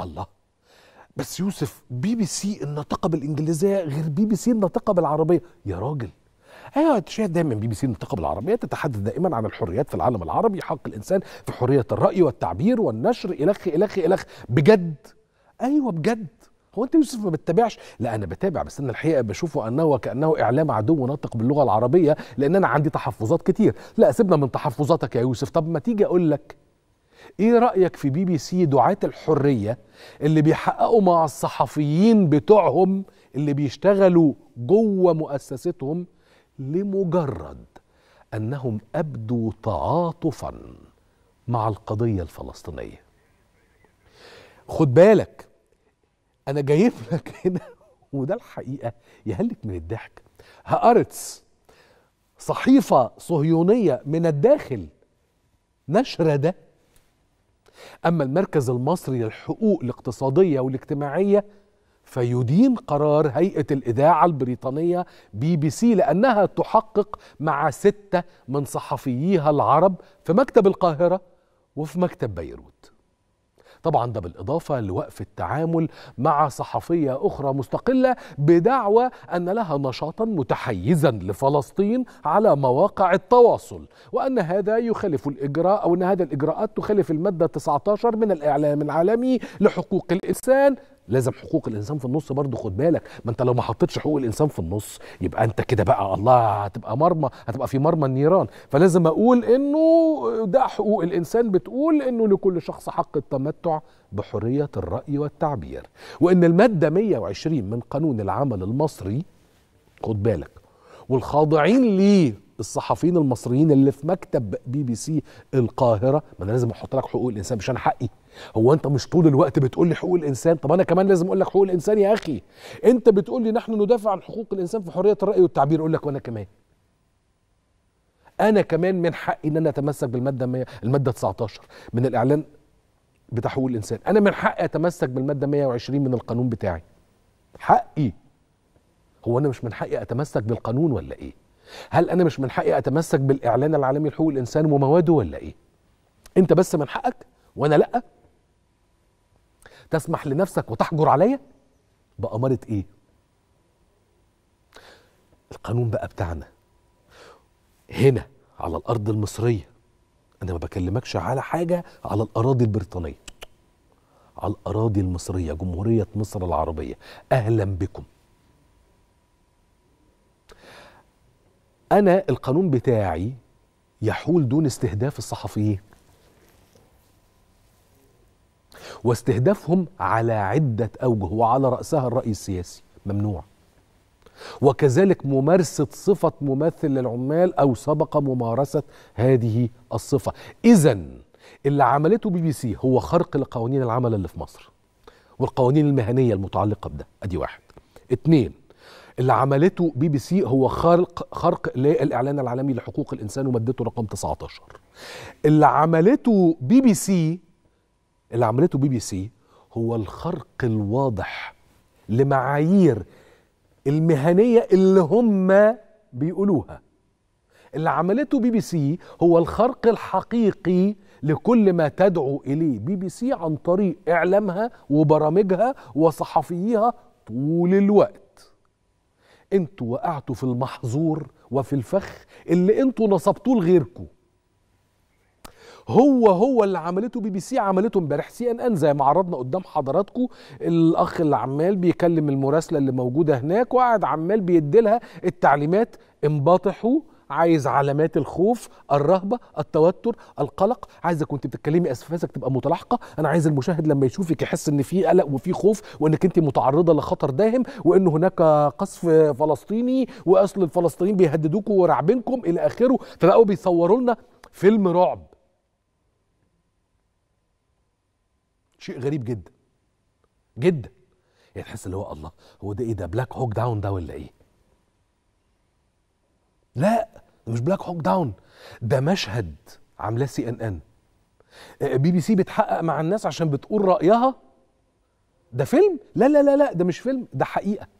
الله بس يوسف بي بي سي الناطقه بالانجليزيه غير بي بي سي الناطقه بالعربيه يا راجل ايوه تشاهد دايما بي بي سي الناطقه بالعربيه تتحدث دائما عن الحريات في العالم العربي حق الانسان في حريه الراي والتعبير والنشر الخ الخ الخ بجد ايوه بجد هو انت يوسف ما بتتابعش لا انا بتابع بس انا الحقيقه بشوفه انه وكانه اعلام عدو ناطق باللغه العربيه لان انا عندي تحفظات كتير لا سيبنا من تحفظاتك يا يوسف طب ما تيجي اقول لك ايه رايك في بي بي سي دعاه الحريه اللي بيحققوا مع الصحفيين بتوعهم اللي بيشتغلوا جوه مؤسستهم لمجرد انهم ابدوا تعاطفا مع القضيه الفلسطينيه خد بالك انا جايب لك هنا وده الحقيقه يهلك من الضحك هارتس صحيفه صهيونيه من الداخل نشر ده أما المركز المصري للحقوق الاقتصادية والاجتماعية فيدين قرار هيئة الإذاعة البريطانية بي بي سي لأنها تحقق مع ستة من صحفييها العرب في مكتب القاهرة وفي مكتب بيروت طبعا ده بالإضافة لوقف التعامل مع صحفية أخرى مستقلة بدعوى أن لها نشاطا متحيزا لفلسطين على مواقع التواصل وأن هذا يخالف الإجراء أو أن هذا الإجراءات تخالف المادة 19 من الإعلام العالمي لحقوق الإنسان لازم حقوق الانسان في النص برضه خد بالك ما انت لو ما حطيتش حقوق الانسان في النص يبقى انت كده بقى الله هتبقى مرمى هتبقى في مرمى النيران فلازم اقول انه ده حقوق الإنسان بتقول إنه لكل شخص حق التمتع بحرية الرأي والتعبير وإن المادة 120 من قانون العمل المصري خد بالك والخاضعين ليه الصحفيين المصريين اللي في مكتب بي بي سي القاهرة ما أنا لازم أحط لك حقوق الإنسان مش أنا حقي هو أنت مش طول الوقت بتقول لي حقوق الإنسان طب أنا كمان لازم أقول لك حقوق الإنسان يا أخي أنت بتقول لي نحن ندافع عن حقوق الإنسان في حرية الرأي والتعبير أقول لك وأنا كمان انا كمان من حقي ان انا اتمسك بالماده 100 الماده 19 من الاعلان بتاع حقوق الانسان انا من حقي اتمسك بالماده 120 من القانون بتاعي حقي هو انا مش من حقي اتمسك بالقانون ولا ايه هل انا مش من حقي اتمسك بالاعلان العالمي لحقوق الانسان ومواده ولا ايه انت بس من حقك وانا لا تسمح لنفسك وتحجر عليا بأمارة ايه القانون بقى بتاعنا هنا على الارض المصريه انا ما بكلمكش على حاجه على الاراضي البريطانيه على الاراضي المصريه جمهوريه مصر العربيه اهلا بكم انا القانون بتاعي يحول دون استهداف الصحفيين واستهدافهم على عده اوجه وعلى راسها الراي السياسي ممنوع وكذلك ممارسة صفة ممثل للعمال أو سبق ممارسة هذه الصفة إذا اللي عملته بي بي سي هو خرق لقوانين العمل اللي في مصر والقوانين المهنية المتعلقة بده أدي واحد اتنين اللي عملته بي بي سي هو خرق خرق للاعلان العالمي لحقوق الانسان ومادته رقم 19 اللي عملته بي بي سي اللي عملته بي بي سي هو الخرق الواضح لمعايير المهنية اللي هم بيقولوها اللي عملته بي بي سي هو الخرق الحقيقي لكل ما تدعو إليه بي بي سي عن طريق إعلامها وبرامجها وصحفيها طول الوقت انتوا وقعتوا في المحظور وفي الفخ اللي انتوا نصبتوه لغيركم هو هو اللي عملته بي بي سي عملته امبارح سي ان ان زي ما عرضنا قدام حضراتكم الاخ اللي عمال بيكلم المراسله اللي موجوده هناك وقاعد عمال بيدي لها التعليمات انبطحوا عايز علامات الخوف الرهبه التوتر القلق عايزك وانت بتتكلمي اسفاسك تبقى متلاحقه انا عايز المشاهد لما يشوفك يحس ان في قلق وفي خوف وانك انت متعرضه لخطر داهم وان هناك قصف فلسطيني واصل الفلسطينيين بيهددوكم وراعبينكم الى اخره فبقوا بيصوروا لنا فيلم رعب شيء غريب جدا جدا يعني تحس اللي هو الله هو ده ايه ده بلاك هوك داون ده ولا ايه لا ده مش بلاك هوك داون ده مشهد عاملاه سي ان ان بي بي سي بتحقق مع الناس عشان بتقول رايها ده فيلم لا لا لا لا ده مش فيلم ده حقيقه